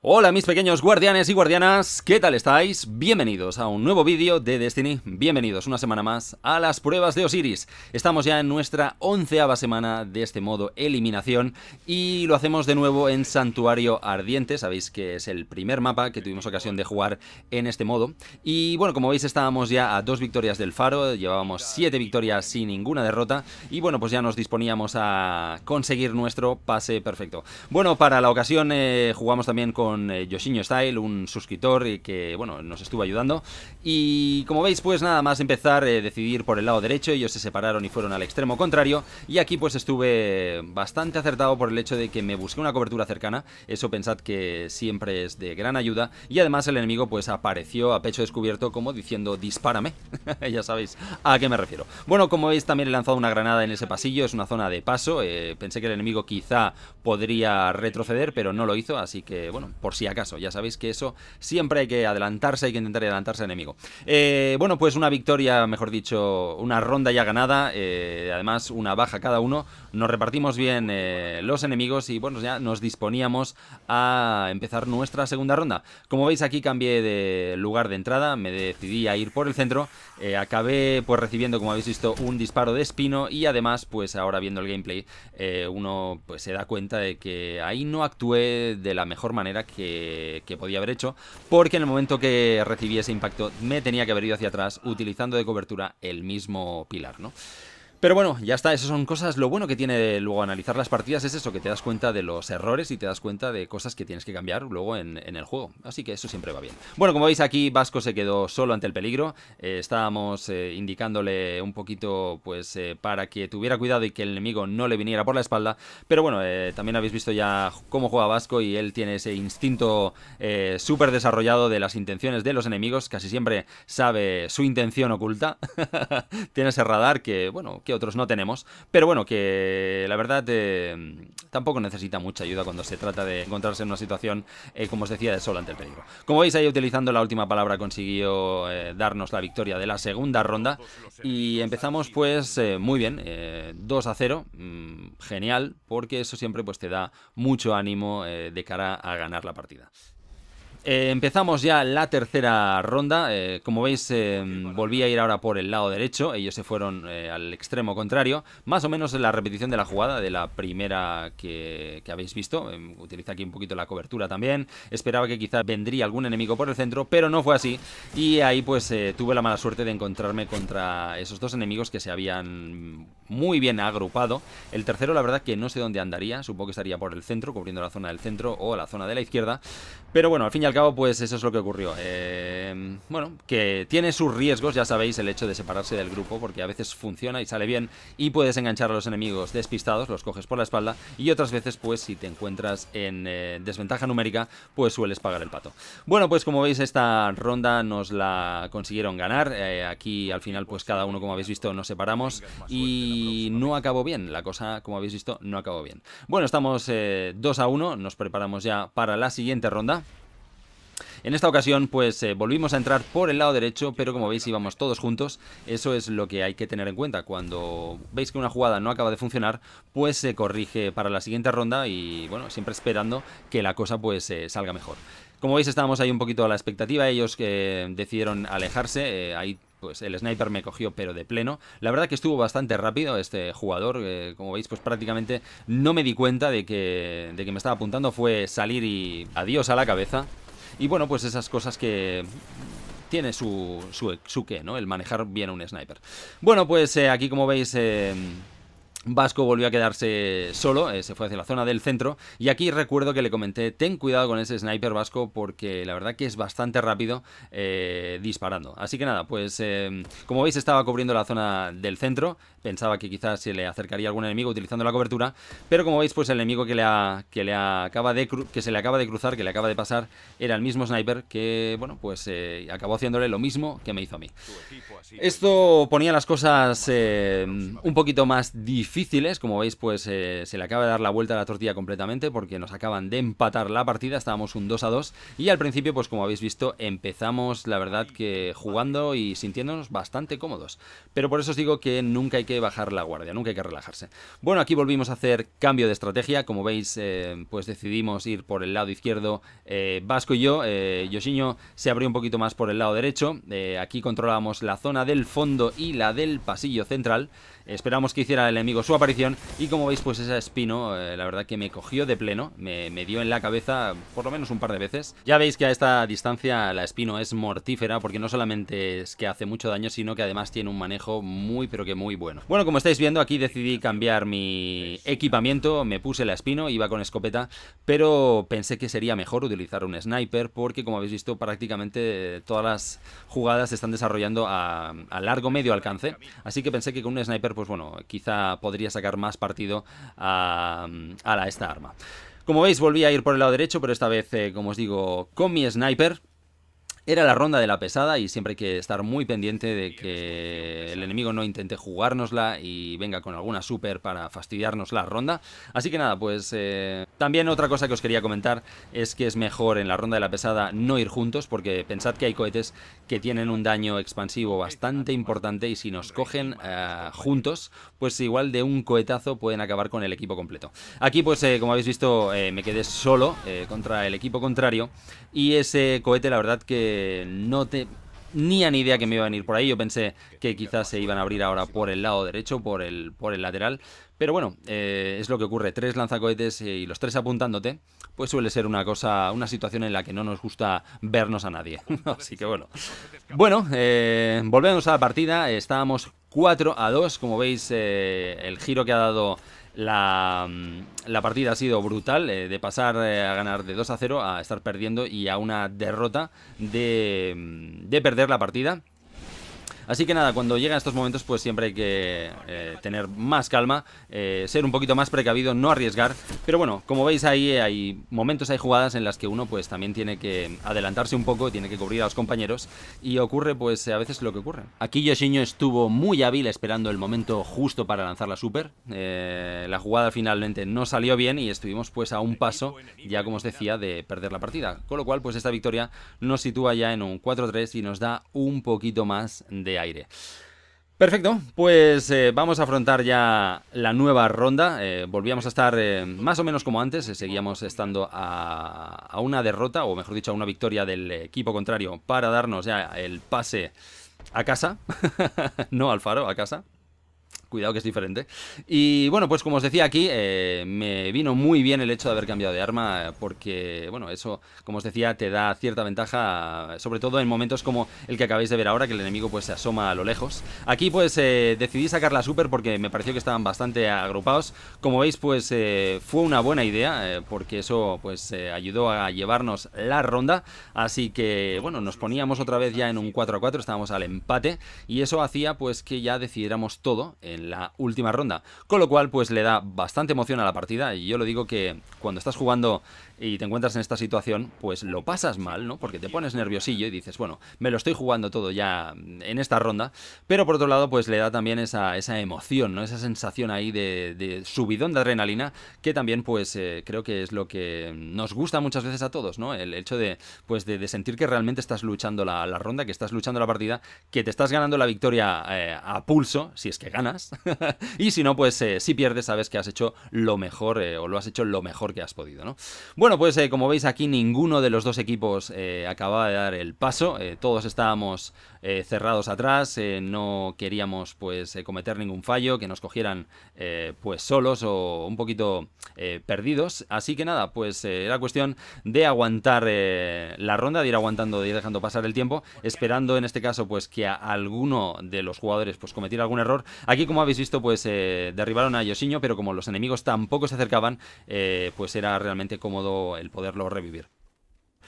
Hola mis pequeños guardianes y guardianas, ¿qué tal estáis? Bienvenidos a un nuevo vídeo de Destiny, bienvenidos una semana más a las pruebas de Osiris. Estamos ya en nuestra onceava semana de este modo eliminación y lo hacemos de nuevo en Santuario Ardiente, sabéis que es el primer mapa que tuvimos ocasión de jugar en este modo. Y bueno, como veis estábamos ya a dos victorias del faro, llevábamos siete victorias sin ninguna derrota y bueno, pues ya nos disponíamos a conseguir nuestro pase perfecto. Bueno, para la ocasión eh, jugamos también con con eh, Style, un suscriptor y que, bueno, nos estuvo ayudando. Y como veis, pues nada más empezar, a eh, decidir por el lado derecho, ellos se separaron y fueron al extremo contrario. Y aquí pues estuve bastante acertado por el hecho de que me busqué una cobertura cercana, eso pensad que siempre es de gran ayuda. Y además el enemigo pues apareció a pecho descubierto como diciendo, dispárame, ya sabéis a qué me refiero. Bueno, como veis también he lanzado una granada en ese pasillo, es una zona de paso, eh, pensé que el enemigo quizá podría retroceder, pero no lo hizo, así que bueno, por si acaso. Ya sabéis que eso siempre hay que adelantarse, hay que intentar adelantarse al enemigo. Eh, bueno, pues una victoria, mejor dicho, una ronda ya ganada, eh, además una baja cada uno. Nos repartimos bien eh, los enemigos y bueno, ya nos disponíamos a empezar nuestra segunda ronda. Como veis aquí cambié de lugar de entrada, me decidí a ir por el centro, acabé pues recibiendo, como habéis visto, un disparo de espino y además pues ahora viendo el gameplay uno pues se da cuenta de que ahí no actué de la mejor manera que, podía haber hecho, porque en el momento que recibí ese impacto me tenía que haber ido hacia atrás utilizando de cobertura el mismo pilar, ¿no? Pero bueno, ya está, esas son cosas. Lo bueno que tiene luego analizar las partidas es eso, que te das cuenta de los errores y te das cuenta de cosas que tienes que cambiar luego en, el juego. Así que eso siempre va bien. Bueno, como veis aquí, Vasco se quedó solo ante el peligro. Eh, estábamos eh, indicándole un poquito, pues, eh, para que tuviera cuidado y que el enemigo no le viniera por la espalda. Pero bueno, también habéis visto ya cómo juega Vasco y él tiene ese instinto súper desarrollado de las intenciones de los enemigos. Casi siempre sabe su intención oculta. tiene ese radar que, bueno, que otros no tenemos. Pero bueno, que la verdad eh, tampoco necesita mucha ayuda cuando se trata de encontrarse en una situación, eh, como os decía, de sol ante el peligro. Como veis ahí, utilizando la última palabra, consiguió eh, darnos la victoria de la segunda ronda. Y empezamos pues muy bien, 2 a 0, mm, genial, porque eso siempre pues te da mucho ánimo de cara a ganar la partida. Eh, empezamos ya la tercera ronda. Eh, como veis, eh, volví a ir ahora por el lado derecho. Ellos se fueron al extremo contrario. Más o menos la repetición de la jugada de la primera que, habéis visto. Em, utiliza aquí un poquito la cobertura también. Esperaba que quizá vendría algún enemigo por el centro, pero no fue así. Y ahí pues tuve la mala suerte de encontrarme contra esos dos enemigos que se habían muy bien agrupado. El tercero, la verdad que no sé dónde andaría. Supongo que estaría por el centro, cubriendo la zona del centro o la zona de la izquierda. Pero bueno, al fin y al cabo cabo, pues eso es lo que ocurrió. Eh, bueno, que tiene sus riesgos, ya sabéis, el hecho de separarse del grupo, porque a veces funciona y sale bien y puedes enganchar a los enemigos despistados, los coges por la espalda, y otras veces, pues si te encuentras en eh, desventaja numérica, pues sueles pagar el pato. Bueno, pues como veis, esta ronda nos la consiguieron ganar. Eh, aquí al final, pues cada uno, como habéis visto, nos separamos y no acabó bien. La cosa, como habéis visto, no acabó bien. Bueno, estamos 2 a 1, nos preparamos ya para la siguiente ronda. En esta ocasión pues eh, volvimos a entrar por el lado derecho, pero como veis íbamos todos juntos, eso es lo que hay que tener en cuenta. Cuando veis que una jugada no acaba de funcionar, pues se corrige para la siguiente ronda y bueno, siempre esperando que la cosa pues eh, salga mejor. Como veis estábamos ahí un poquito a la expectativa, ellos eh, decidieron alejarse, ahí pues el sniper me cogió pero de pleno. La verdad que estuvo bastante rápido este jugador, como veis pues prácticamente no me di cuenta de que, de que me estaba apuntando, fue salir y adiós a la cabeza. Y bueno, pues esas cosas que tiene su, su, su qué, ¿no? El manejar bien un sniper. Bueno, pues eh, aquí como veis... Eh, Vasco volvió a quedarse solo, eh, se fue hacia la zona del centro y aquí recuerdo que le comenté ten cuidado con ese sniper vasco porque la verdad que es bastante rápido eh, disparando. Así que nada, pues em, como veis estaba cubriendo la zona del centro, pensaba que quizás se le acercaría algún enemigo utilizando la cobertura, pero como veis pues el enemigo que, le que, le acaba de que se le acaba de cruzar, que le acaba de pasar, era el mismo sniper que bueno pues eh, acabó haciéndole lo mismo que me hizo a mí. Esto ponía las cosas un poquito más difíciles difíciles. Como veis, pues eh, se le acaba de dar la vuelta a la tortilla completamente porque nos acaban de empatar la partida. Estábamos un 2 a 2 y al principio, pues como habéis visto, empezamos la verdad que jugando y sintiéndonos bastante cómodos. Pero por eso os digo que nunca hay que bajar la guardia, nunca hay que relajarse. Bueno, aquí volvimos a hacer cambio de estrategia. Como veis, eh, pues decidimos ir por el lado izquierdo eh, Vasco y yo. Eh, se abrió un poquito más por el lado derecho. aquí controlábamos la zona del fondo y la del pasillo central. Esperamos que hiciera el enemigo su aparición y como veis pues esa espino eh, la verdad que me cogió de pleno, me, me, dio en la cabeza por lo menos un par de veces. Ya veis que a esta distancia la espino es mortífera porque no solamente es que hace mucho daño sino que además tiene un manejo muy pero que muy bueno. Bueno como estáis viendo aquí decidí cambiar mi equipamiento, me puse la espino, iba con escopeta pero pensé que sería mejor utilizar un sniper porque como habéis visto prácticamente todas las jugadas se están desarrollando a, a largo medio alcance así que pensé que con un sniper pues bueno, quizá podría sacar más partido a, esta arma. Como veis, volví a ir por el lado derecho, pero esta vez, eh, como os digo, con mi sniper, era la ronda de la pesada y siempre hay que estar muy pendiente de que el enemigo no intente jugárnosla y venga con alguna super para fastidiarnos la ronda. Así que nada, pues eh, también otra cosa que os quería comentar es que es mejor en la ronda de la pesada no ir juntos porque pensad que hay cohetes que tienen un daño expansivo bastante importante y si nos cogen eh, juntos, pues igual de un cohetazo pueden acabar con el equipo completo. Aquí pues eh, como habéis visto me quedé solo contra el equipo contrario y ese cohete la verdad que eh, no te... Ni a ni idea que me iba a venir por ahí. Yo pensé que quizás se iban a abrir ahora por el lado derecho, por el, por el lateral. Pero bueno, eh, es lo que ocurre. Tres lanzacohetes eh, y los tres apuntándote, pues suele ser una cosa, una situación en la que no nos gusta vernos a nadie. Así que bueno. Bueno, volvemos a la partida. Estábamos 4 a 2. Como veis, el giro que ha dado la, mm, la, partida ha sido brutal, eh, de pasar eh, a ganar de 2 a 0 a estar perdiendo y a una derrota de, mm, de perder la partida. Así que nada, cuando llegan estos momentos, pues siempre hay que eh, tener más calma, eh, ser un poquito más precavido, no arriesgar. Pero bueno, como veis ahí eh, hay momentos, hay jugadas en las que uno pues también tiene que adelantarse un poco, tiene que cubrir a los compañeros y ocurre pues a veces lo que ocurre. Aquí Yoshiño estuvo muy hábil esperando el momento justo para lanzar la super. la jugada finalmente no salió bien y estuvimos pues a un paso, ya como os decía, de perder la partida. Con lo cual pues esta victoria nos sitúa ya en un 4-3 y nos da un poquito más de aire. Perfecto, pues eh, vamos a afrontar ya la nueva ronda. Eh, volvíamos a estar eh, más o menos como antes, seguíamos estando a, a, una derrota, o mejor dicho, a una victoria del equipo contrario para darnos ya el pase a casa, no al faro, a casa. Cuidado que es diferente. Y bueno, pues como os decía aquí, eh, me vino muy bien el hecho de haber cambiado de arma, porque, bueno, eso, como os decía, te da cierta ventaja, sobre todo en momentos como el que acabáis de ver ahora, que el enemigo pues se asoma a lo lejos. Aquí pues eh, decidí sacar la super porque me pareció que estaban bastante agrupados. Como veis, pues eh, fue una buena idea, porque eso pues ayudó a llevarnos la ronda. Así que, bueno, nos poníamos otra vez ya en un 4 a 4, estábamos al empate, y eso hacía pues que ya decidiéramos todo en la última ronda. Con lo cual, pues le da bastante emoción a la partida. Y yo lo digo que cuando estás jugando y te encuentras en esta situación, pues lo pasas mal, ¿no? Porque te pones nerviosillo y dices, bueno, me lo estoy jugando todo ya en esta ronda. Pero por otro lado, pues le da también esa, esa emoción, ¿no? Esa sensación ahí de, subidón de adrenalina, que también, pues, eh, creo que es lo que nos gusta muchas veces a todos, ¿no? El hecho de, pues, de, sentir que realmente estás luchando la, ronda, que estás luchando la partida, que te estás ganando la victoria eh, a pulso, si es que ganas, y si no, pues eh, si pierdes, sabes que has hecho lo mejor eh, o lo has hecho lo mejor que has podido, ¿no? Bueno, pues eh, como veis aquí, ninguno de los dos equipos acababa de dar el paso. todos estábamos cerrados atrás, no queríamos pues cometer ningún fallo, que nos cogieran pues solos o un poquito perdidos. Así que nada, pues era cuestión de aguantar la ronda, de ir aguantando, de ir dejando pasar el tiempo, esperando en este caso pues que alguno de los jugadores pues cometiera algún error. Aquí como como habéis visto, pues eh, derribaron a Yoshiño, pero como los enemigos tampoco se acercaban, eh, pues era realmente cómodo el poderlo revivir.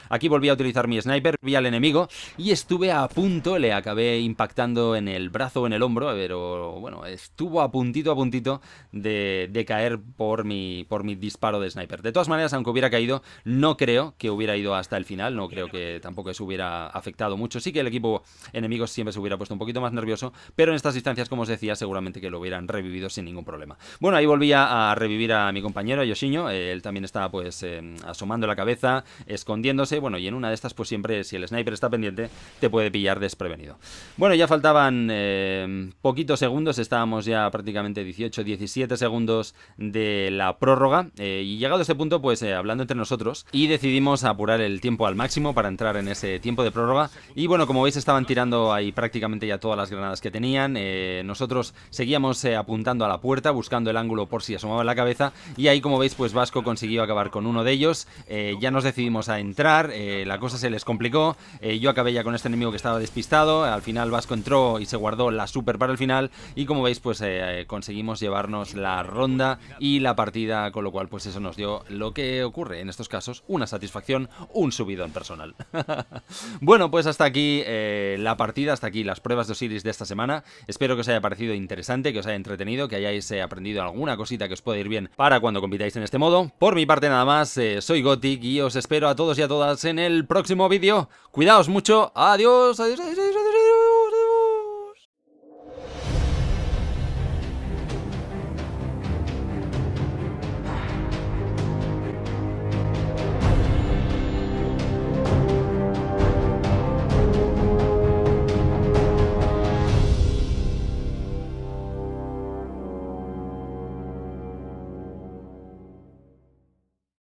Aquí volví a utilizar mi sniper, vi al enemigo y estuve a punto, le acabé impactando en el brazo o en el hombro, pero bueno, estuvo a puntito a puntito de, caer por mi, por mi disparo de sniper. De todas maneras, aunque hubiera caído, no creo que hubiera ido hasta el final, no creo que tampoco se hubiera afectado mucho. Sí que el equipo enemigo siempre se hubiera puesto un poquito más nervioso, pero en estas distancias, como os decía, seguramente que lo hubieran revivido sin ningún problema. Bueno, ahí volví a revivir a mi compañero Yoshiño, él también estaba pues em, asomando la cabeza, escondiéndose bueno, y en una de estas pues siempre, si el sniper está pendiente, te puede pillar desprevenido. Bueno, ya faltaban eh, poquitos segundos, estábamos ya prácticamente 18, 17 segundos de la prórroga, eh, y llegado a este punto, pues eh, hablando entre nosotros, y decidimos apurar el tiempo al máximo para entrar en ese tiempo de prórroga, y bueno, como veis estaban tirando ahí prácticamente ya todas las granadas que tenían, nosotros seguíamos apuntando a la puerta, buscando el ángulo por si asomaba la cabeza, y ahí como veis, pues Vasco consiguió acabar con uno de ellos, ya nos decidimos a entrar, eh, la cosa se les complicó, eh, yo acabé ya con este enemigo que estaba despistado, al final Vasco entró y se guardó la super para el final y como veis pues eh, conseguimos llevarnos la ronda y la partida, con lo cual pues eso nos dio lo que ocurre en estos casos, una satisfacción, un subidón personal. bueno pues hasta aquí la partida, hasta aquí las pruebas de Osiris de esta semana, espero que os haya parecido interesante, que os haya entretenido, que hayáis aprendido alguna cosita que os pueda ir bien para cuando compitáis en este modo. Por mi parte nada más, soy Gothic y os espero a todos y a todas en el próximo vídeo. Cuidaos mucho. adiós, adiós.